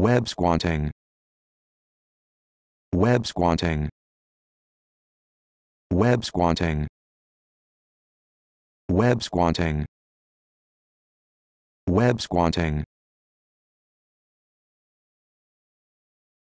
Web squanting. Web squanting. Web squanting. Web squanting. Web squanting.